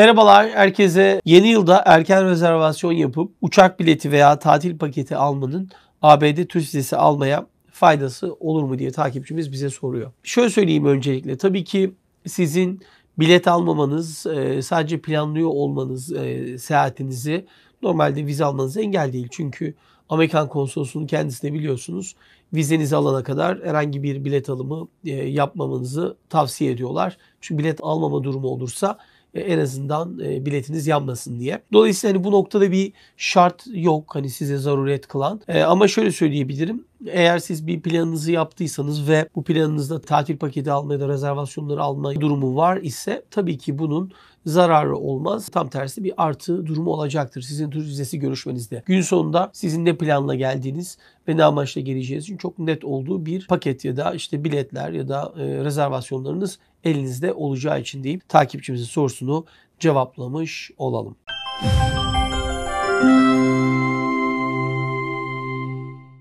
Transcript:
Merhabalar herkese. Yeni yılda erken rezervasyon yapıp uçak bileti veya tatil paketi almanın ABD Türk sitesi almaya faydası olur mu diye takipçimiz bize soruyor. Şöyle söyleyeyim öncelikle. Tabii ki sizin bilet almamanız, e, sadece planlıyor olmanız e, seyahatinizi normalde vize almanız engel değil. Çünkü Amerikan konsolosunun kendisine biliyorsunuz vizenizi alana kadar herhangi bir bilet alımı e, yapmamanızı tavsiye ediyorlar. Çünkü bilet almama durumu olursa e, en azından e, biletiniz yanmasın diye. Dolayısıyla hani bu noktada bir şart yok hani size zaruret kılan. E, ama şöyle söyleyebilirim. Eğer siz bir planınızı yaptıysanız ve bu planınızda tatil paketi alma da rezervasyonları alma durumu var ise tabii ki bunun zararı olmaz. Tam tersi bir artı durumu olacaktır sizin tur vizesi görüşmenizde. Gün sonunda sizin ne planla geldiğiniz ve ne amaçla geleceğiniz için çok net olduğu bir paket ya da işte biletler ya da e, rezervasyonlarınız elinizde olacağı için deyip takipçimizin sorusunu cevaplamış olalım. Müzik